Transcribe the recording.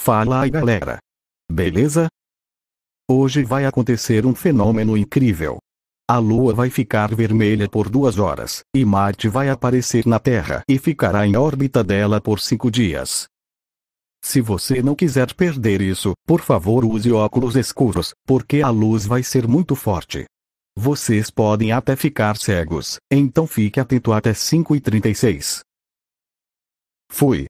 Fala aí galera. Beleza? Hoje vai acontecer um fenômeno incrível. A Lua vai ficar vermelha por duas horas, e Marte vai aparecer na Terra e ficará em órbita dela por cinco dias. Se você não quiser perder isso, por favor use óculos escuros, porque a luz vai ser muito forte. Vocês podem até ficar cegos, então fique atento até 5h36. Fui.